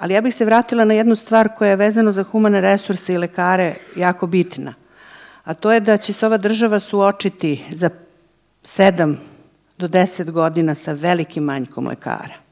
Ali ja bih se vratila na jednu stvar koja je vezano za humane resurse i lekare jako bitna. A to je da će se ova država suočiti za sedam do deset godina sa velikim manjkom lekara.